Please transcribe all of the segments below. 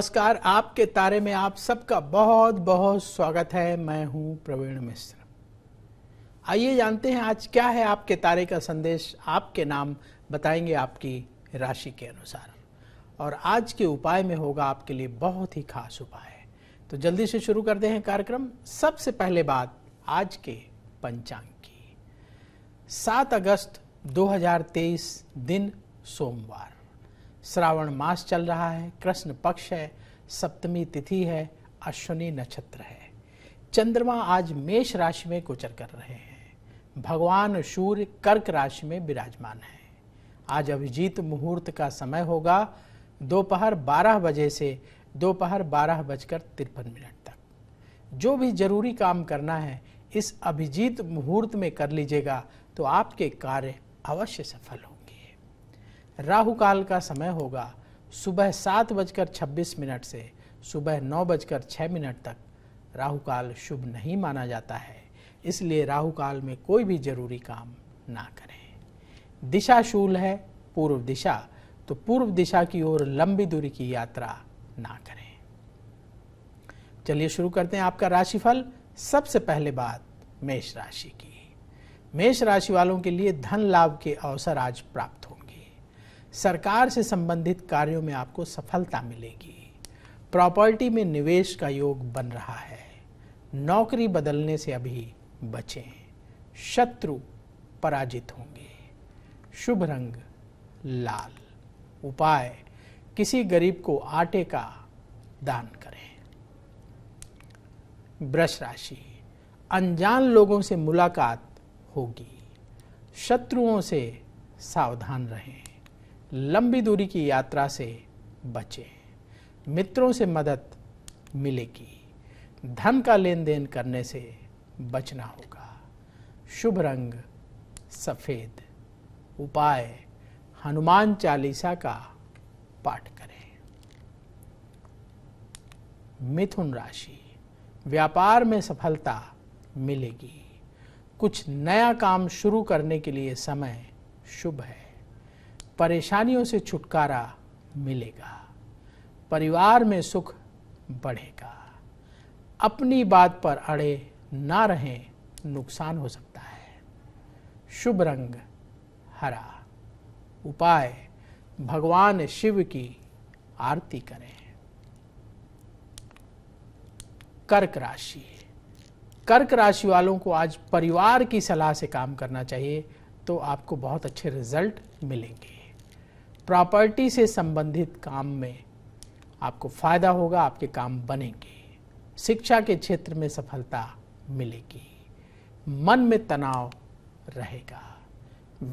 नमस्कार आपके तारे में आप सबका बहुत बहुत स्वागत है मैं हूं प्रवीण मिश्र आइए जानते हैं आज क्या है आपके तारे का संदेश आपके नाम बताएंगे आपकी राशि के अनुसार और आज के उपाय में होगा आपके लिए बहुत ही खास उपाय तो जल्दी से शुरू करते हैं कार्यक्रम सबसे पहले बात आज के पंचांग की सात अगस्त 2023 दिन सोमवार श्रावण मास चल रहा है कृष्ण पक्ष है सप्तमी तिथि है अश्वनी नक्षत्र है चंद्रमा आज मेष राशि में गोचर कर रहे हैं भगवान सूर्य कर्क राशि में विराजमान है आज अभिजीत मुहूर्त का समय होगा दोपहर 12 बजे से दोपहर बारह बजकर तिरपन मिनट तक जो भी जरूरी काम करना है इस अभिजीत मुहूर्त में कर लीजिएगा तो आपके कार्य अवश्य सफल हो राहु काल का समय होगा सुबह सात बजकर छब्बीस मिनट से सुबह नौ बजकर छः मिनट तक राहु काल शुभ नहीं माना जाता है इसलिए राहु काल में कोई भी जरूरी काम ना करें दिशा शूल है पूर्व दिशा तो पूर्व दिशा की ओर लंबी दूरी की यात्रा ना करें चलिए शुरू करते हैं आपका राशिफल सबसे पहले बात मेष राशि की मेष राशि वालों के लिए धन लाभ के अवसर आज प्राप्त होंगे सरकार से संबंधित कार्यों में आपको सफलता मिलेगी प्रॉपर्टी में निवेश का योग बन रहा है नौकरी बदलने से अभी बचें शत्रु पराजित होंगे शुभ रंग लाल उपाय किसी गरीब को आटे का दान करें ब्रश राशि अनजान लोगों से मुलाकात होगी शत्रुओं से सावधान रहें लंबी दूरी की यात्रा से बचें मित्रों से मदद मिलेगी धन का लेन देन करने से बचना होगा शुभ रंग सफ़ेद उपाय हनुमान चालीसा का पाठ करें मिथुन राशि व्यापार में सफलता मिलेगी कुछ नया काम शुरू करने के लिए समय शुभ है परेशानियों से छुटकारा मिलेगा परिवार में सुख बढ़ेगा अपनी बात पर अड़े ना रहें नुकसान हो सकता है शुभ रंग हरा उपाय भगवान शिव की आरती करें कर्क राशि कर्क राशि वालों को आज परिवार की सलाह से काम करना चाहिए तो आपको बहुत अच्छे रिजल्ट मिलेंगे प्रॉपर्टी से संबंधित काम में आपको फायदा होगा आपके काम बनेंगे शिक्षा के क्षेत्र में सफलता मिलेगी मन में तनाव रहेगा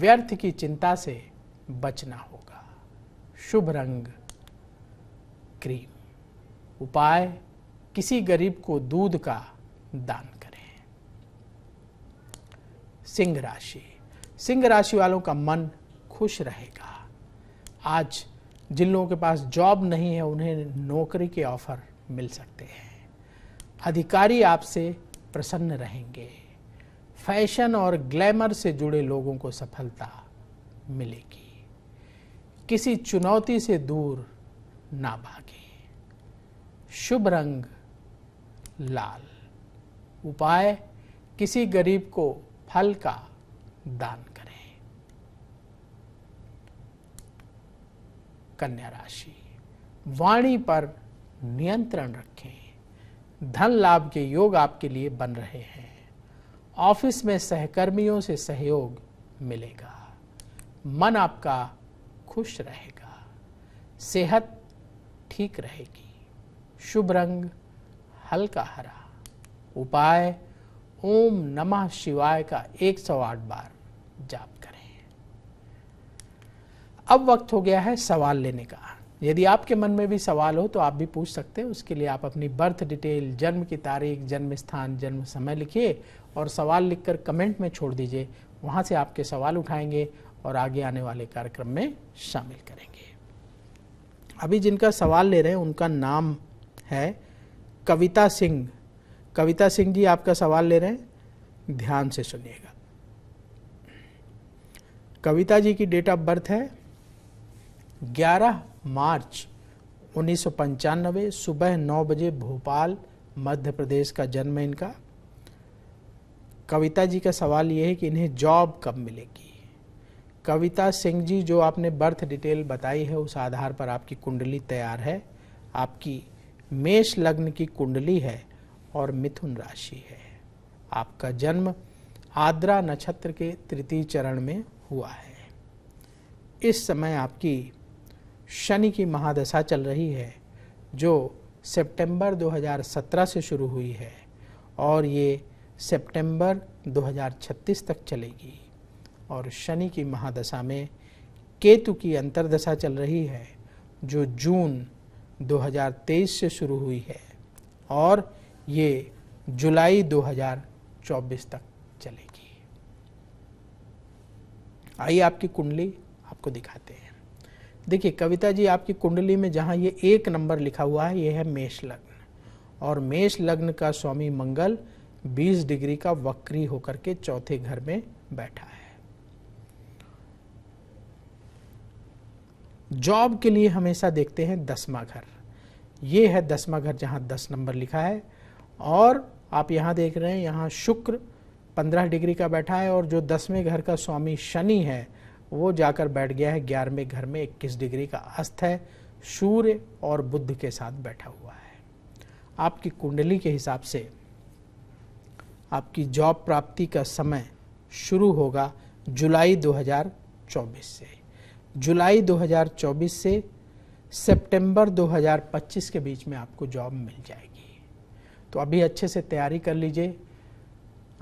व्यर्थ की चिंता से बचना होगा शुभ रंग क्रीम उपाय किसी गरीब को दूध का दान करें सिंह राशि सिंह राशि वालों का मन खुश रहेगा आज जिन लोगों के पास जॉब नहीं है उन्हें नौकरी के ऑफर मिल सकते हैं अधिकारी आपसे प्रसन्न रहेंगे फैशन और ग्लैमर से जुड़े लोगों को सफलता मिलेगी किसी चुनौती से दूर ना भागे शुभ रंग लाल उपाय किसी गरीब को फल का दान कर कन्या राशि वाणी पर नियंत्रण रखें धन लाभ के योग आपके लिए बन रहे हैं ऑफिस में सहकर्मियों से सहयोग मिलेगा मन आपका खुश रहेगा सेहत ठीक रहेगी शुभ रंग हल्का हरा उपाय ओम नमः शिवाय का 108 बार जाप अब वक्त हो गया है सवाल लेने का यदि आपके मन में भी सवाल हो तो आप भी पूछ सकते हैं उसके लिए आप अपनी बर्थ डिटेल जन्म की तारीख जन्म स्थान जन्म समय लिखिए और सवाल लिखकर कमेंट में छोड़ दीजिए वहाँ से आपके सवाल उठाएंगे और आगे आने वाले कार्यक्रम में शामिल करेंगे अभी जिनका सवाल ले रहे हैं उनका नाम है कविता सिंह कविता सिंह जी आपका सवाल ले रहे हैं ध्यान से सुनिएगा कविता जी की डेट ऑफ बर्थ है 11 मार्च उन्नीस सुबह 9 बजे भोपाल मध्य प्रदेश का जन्म है इनका कविता जी का सवाल ये है कि इन्हें जॉब कब मिलेगी कविता सिंह जी जो आपने बर्थ डिटेल बताई है उस आधार पर आपकी कुंडली तैयार है आपकी मेष लग्न की कुंडली है और मिथुन राशि है आपका जन्म आद्रा नक्षत्र के तृतीय चरण में हुआ है इस समय आपकी शनि की महादशा चल रही है जो सितंबर 2017 से शुरू हुई है और ये सितंबर 2036 तक चलेगी और शनि की महादशा में केतु की अंतरदशा चल रही है जो जून 2023 से शुरू हुई है और ये जुलाई 2024 तक चलेगी आइए आपकी कुंडली आपको दिखाते हैं देखिए कविता जी आपकी कुंडली में जहाँ ये एक नंबर लिखा हुआ है ये है मेष लग्न और मेष लग्न का स्वामी मंगल 20 डिग्री का वक्री होकर के चौथे घर में बैठा है जॉब के लिए हमेशा देखते हैं दसवा घर ये है दसवा घर जहाँ दस नंबर लिखा है और आप यहाँ देख रहे हैं यहाँ शुक्र पंद्रह डिग्री का बैठा है और जो दसवें घर का स्वामी शनि है वो जाकर बैठ गया है ग्यारहवें घर में इक्कीस डिग्री का अस्त है सूर्य और बुद्ध के साथ बैठा हुआ है आपकी कुंडली के हिसाब से आपकी जॉब प्राप्ति का समय शुरू होगा जुलाई 2024 से जुलाई 2024 से सितंबर 2025 के बीच में आपको जॉब मिल जाएगी तो अभी अच्छे से तैयारी कर लीजिए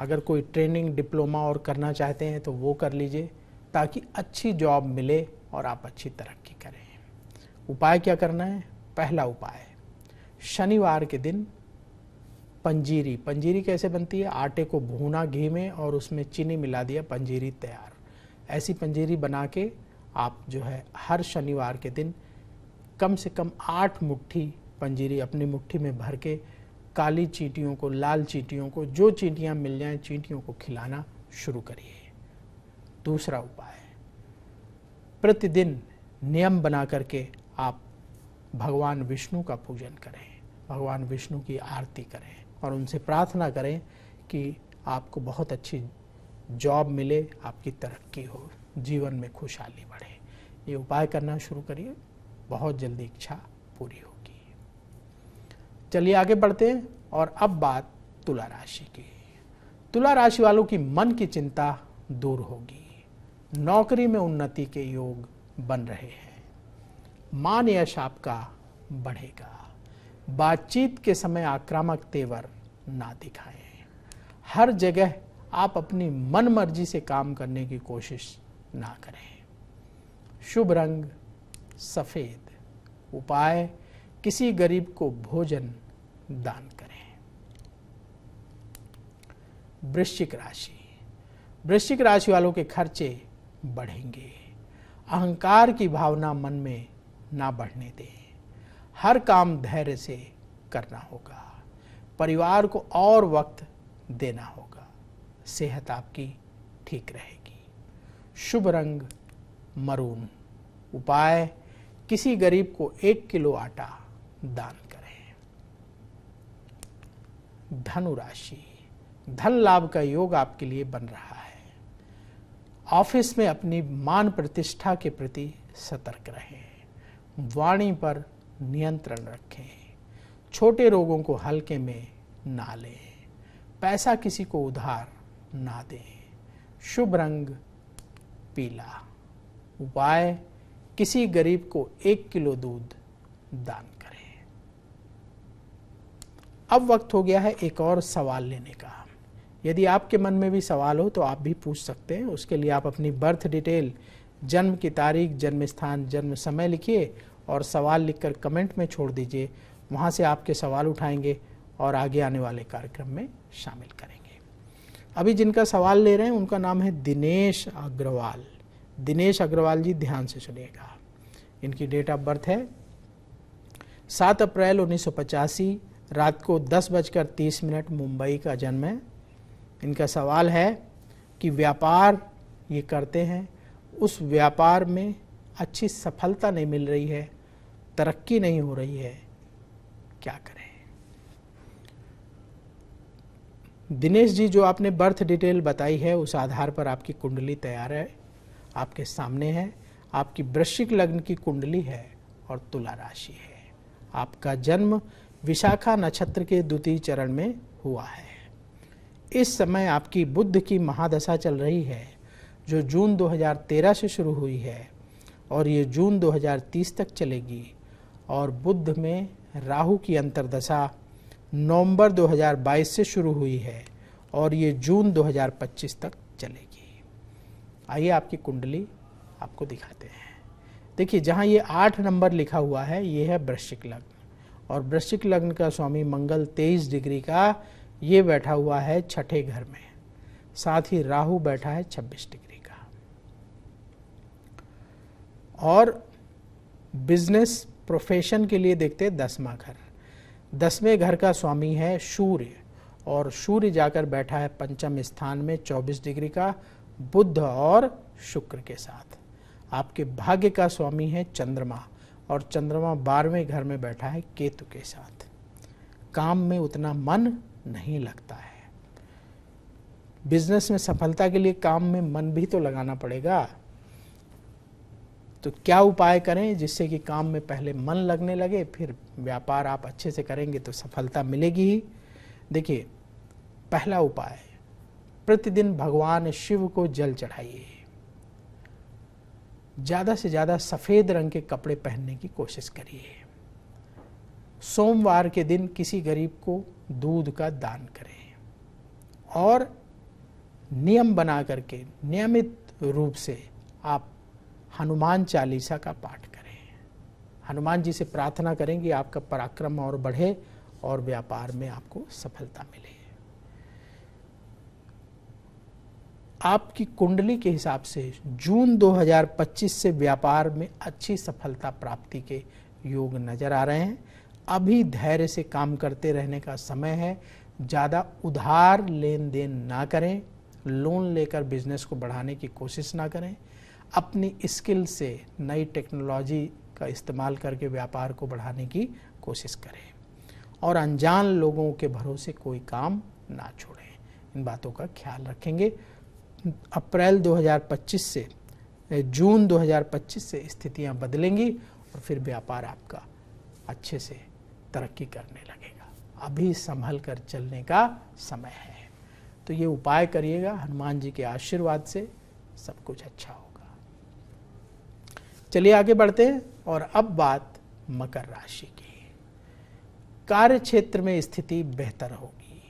अगर कोई ट्रेनिंग डिप्लोमा और करना चाहते हैं तो वो कर लीजिए ताकि अच्छी जॉब मिले और आप अच्छी तरक्की करें उपाय क्या करना है पहला उपाय शनिवार के दिन पंजीरी पंजीरी कैसे बनती है आटे को भूना घी में और उसमें चीनी मिला दिया पंजीरी तैयार ऐसी पंजीरी बना के आप जो है हर शनिवार के दिन कम से कम आठ मुट्ठी पंजीरी अपनी मुट्ठी में भर के काली चींटियों को लाल चींटियों को जो चींटियाँ मिल जाएं चींटियों को खिलाना शुरू करिए दूसरा उपाय है प्रतिदिन नियम बना करके आप भगवान विष्णु का पूजन करें भगवान विष्णु की आरती करें और उनसे प्रार्थना करें कि आपको बहुत अच्छी जॉब मिले आपकी तरक्की हो जीवन में खुशहाली बढ़े ये उपाय करना शुरू करिए बहुत जल्दी इच्छा पूरी होगी चलिए आगे बढ़ते हैं और अब बात तुला राशि की तुला राशि वालों की मन की चिंता दूर होगी नौकरी में उन्नति के योग बन रहे हैं मान यश आपका बढ़ेगा बातचीत के समय आक्रामक तेवर ना दिखाएं हर जगह आप अपनी मन मर्जी से काम करने की कोशिश ना करें शुभ रंग सफ़ेद उपाय किसी गरीब को भोजन दान करें वृश्चिक राशि वृश्चिक राशि वालों के खर्चे बढ़ेंगे अहंकार की भावना मन में ना बढ़ने दें हर काम धैर्य से करना होगा परिवार को और वक्त देना होगा सेहत आपकी ठीक रहेगी शुभ रंग मरून उपाय किसी गरीब को एक किलो आटा दान करें धनुराशि धन लाभ का योग आपके लिए बन रहा है ऑफिस में अपनी मान प्रतिष्ठा के प्रति सतर्क रहें वाणी पर नियंत्रण रखें छोटे रोगों को हल्के में ना लें पैसा किसी को उधार ना दें शुभ रंग पीला उपाय किसी गरीब को एक किलो दूध दान करें अब वक्त हो गया है एक और सवाल लेने का यदि आपके मन में भी सवाल हो तो आप भी पूछ सकते हैं उसके लिए आप अपनी बर्थ डिटेल जन्म की तारीख जन्म स्थान जन्म समय लिखिए और सवाल लिखकर कमेंट में छोड़ दीजिए वहाँ से आपके सवाल उठाएंगे और आगे आने वाले कार्यक्रम में शामिल करेंगे अभी जिनका सवाल ले रहे हैं उनका नाम है दिनेश अग्रवाल दिनेश अग्रवाल जी ध्यान से सुनिएगा इनकी डेट ऑफ बर्थ है सात अप्रैल उन्नीस रात को दस बजकर तीस मिनट मुंबई का जन्म है इनका सवाल है कि व्यापार ये करते हैं उस व्यापार में अच्छी सफलता नहीं मिल रही है तरक्की नहीं हो रही है क्या करें दिनेश जी जो आपने बर्थ डिटेल बताई है उस आधार पर आपकी कुंडली तैयार है आपके सामने है आपकी वृश्चिक लग्न की कुंडली है और तुला राशि है आपका जन्म विशाखा नक्षत्र के द्वितीय चरण में हुआ है इस समय आपकी बुद्ध की महादशा चल रही है जो जून 2013 से शुरू हुई है और ये जून 2030 तक चलेगी और बुद्ध में राहु की अंतरदशा नवंबर 2022 से शुरू हुई है और ये जून 2025 तक चलेगी आइए आपकी कुंडली आपको दिखाते हैं देखिए जहाँ ये आठ नंबर लिखा हुआ है ये है वृश्चिक लग्न और वृश्चिक लग्न का स्वामी मंगल 23 डिग्री का ये बैठा हुआ है छठे घर में साथ ही राहु बैठा है 26 डिग्री का और बिजनेस प्रोफेशन के लिए देखते दसवा घर दसवें घर का स्वामी है सूर्य और सूर्य जाकर बैठा है पंचम स्थान में 24 डिग्री का बुद्ध और शुक्र के साथ आपके भाग्य का स्वामी है चंद्रमा और चंद्रमा बारहवें घर में बैठा है केतु के साथ काम में उतना मन नहीं लगता है बिजनेस में सफलता के लिए काम में मन भी तो लगाना पड़ेगा तो क्या उपाय करें जिससे कि काम में पहले मन लगने लगे फिर व्यापार आप अच्छे से करेंगे तो सफलता मिलेगी ही देखिए पहला उपाय प्रतिदिन भगवान शिव को जल चढ़ाइए ज़्यादा से ज़्यादा सफ़ेद रंग के कपड़े पहनने की कोशिश करिए सोमवार के दिन किसी गरीब को दूध का दान करें और नियम बना करके नियमित रूप से आप हनुमान चालीसा का पाठ करें हनुमान जी से प्रार्थना करेंगे आपका पराक्रम और बढ़े और व्यापार में आपको सफलता मिले आपकी कुंडली के हिसाब से जून 2025 से व्यापार में अच्छी सफलता प्राप्ति के योग नजर आ रहे हैं अभी धैर्य से काम करते रहने का समय है ज़्यादा उधार लेन देन ना करें लोन लेकर बिजनेस को बढ़ाने की कोशिश ना करें अपनी स्किल से नई टेक्नोलॉजी का इस्तेमाल करके व्यापार को बढ़ाने की कोशिश करें और अनजान लोगों के भरोसे कोई काम ना छोड़ें इन बातों का ख्याल रखेंगे अप्रैल 2025 से जून 2025 से स्थितियां बदलेंगी और फिर व्यापार आपका अच्छे से तरक्की करने लगेगा अभी संभल कर चलने का समय है तो ये उपाय करिएगा हनुमान जी के आशीर्वाद से सब कुछ अच्छा होगा चलिए आगे बढ़ते हैं और अब बात मकर राशि की कार्य क्षेत्र में स्थिति बेहतर होगी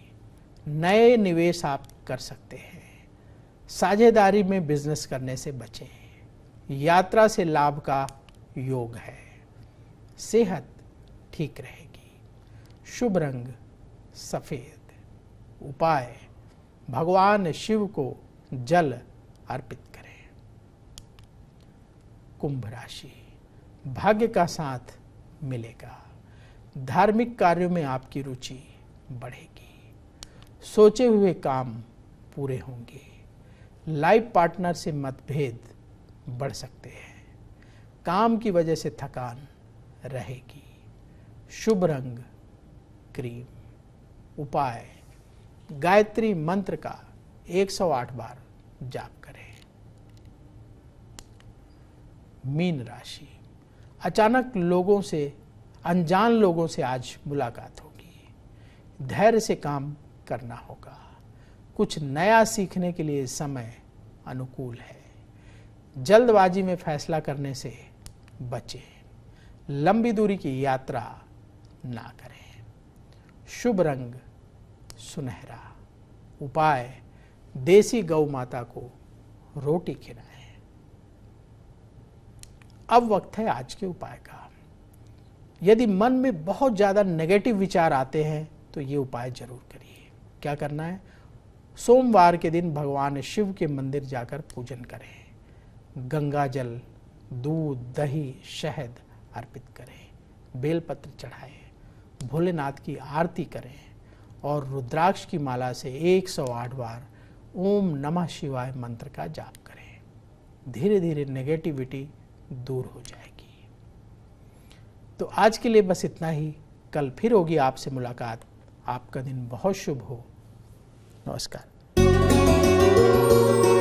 नए निवेश आप कर सकते हैं साझेदारी में बिजनेस करने से बचें यात्रा से लाभ का योग है सेहत ठीक रहेगी शुभ रंग सफ़ेद उपाय भगवान शिव को जल अर्पित करें कुंभ राशि भाग्य का साथ मिलेगा धार्मिक कार्यों में आपकी रुचि बढ़ेगी सोचे हुए काम पूरे होंगे लाइफ पार्टनर से मतभेद बढ़ सकते हैं काम की वजह से थकान रहेगी शुभ रंग क्रीम उपाय गायत्री मंत्र का 108 बार जाप करें मीन राशि अचानक लोगों से अनजान लोगों से आज मुलाकात होगी धैर्य से काम करना होगा कुछ नया सीखने के लिए समय अनुकूल है जल्दबाजी में फैसला करने से बचें लंबी दूरी की यात्रा ना करें शुभ रंग सुनहरा उपाय देसी गौ माता को रोटी खिलाए अब वक्त है आज के उपाय का यदि मन में बहुत ज़्यादा नेगेटिव विचार आते हैं तो ये उपाय जरूर करिए क्या करना है सोमवार के दिन भगवान शिव के मंदिर जाकर पूजन करें गंगा जल दूध दही शहद अर्पित करें बेलपत्र चढ़ाएं भोलेनाथ की आरती करें और रुद्राक्ष की माला से 108 बार ओम नमः शिवाय मंत्र का जाप करें धीरे धीरे नेगेटिविटी दूर हो जाएगी तो आज के लिए बस इतना ही कल फिर होगी आपसे मुलाकात आपका दिन बहुत शुभ हो नमस्कार